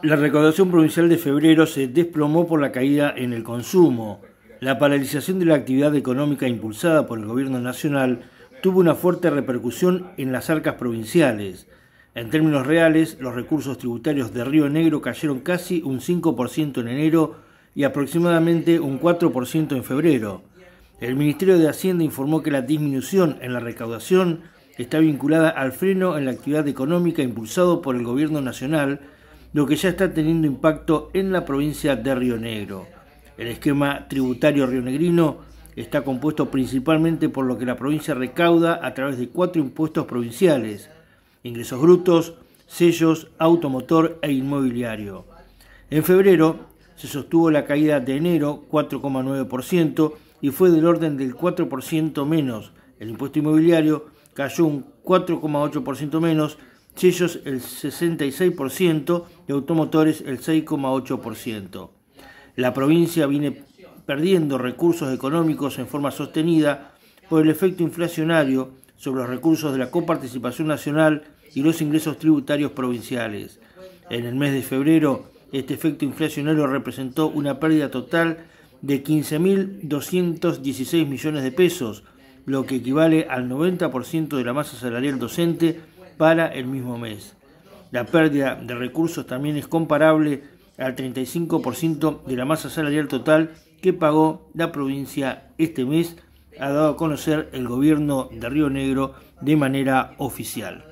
La recaudación provincial de febrero se desplomó por la caída en el consumo. La paralización de la actividad económica impulsada por el gobierno nacional tuvo una fuerte repercusión en las arcas provinciales. En términos reales, los recursos tributarios de Río Negro cayeron casi un 5% en enero y aproximadamente un 4% en febrero. El Ministerio de Hacienda informó que la disminución en la recaudación está vinculada al freno en la actividad económica impulsado por el Gobierno Nacional lo que ya está teniendo impacto en la provincia de Río Negro. El esquema tributario rionegrino está compuesto principalmente por lo que la provincia recauda a través de cuatro impuestos provinciales, ingresos brutos, sellos, automotor e inmobiliario. En febrero se sostuvo la caída de enero 4,9% y fue del orden del 4% menos. El impuesto inmobiliario cayó un 4,8% menos Chellos el 66% y automotores el 6,8%. La provincia viene perdiendo recursos económicos en forma sostenida por el efecto inflacionario sobre los recursos de la coparticipación nacional y los ingresos tributarios provinciales. En el mes de febrero, este efecto inflacionario representó una pérdida total de 15.216 millones de pesos, lo que equivale al 90% de la masa salarial docente para el mismo mes. La pérdida de recursos también es comparable al 35% de la masa salarial total que pagó la provincia este mes, ha dado a conocer el gobierno de Río Negro de manera oficial.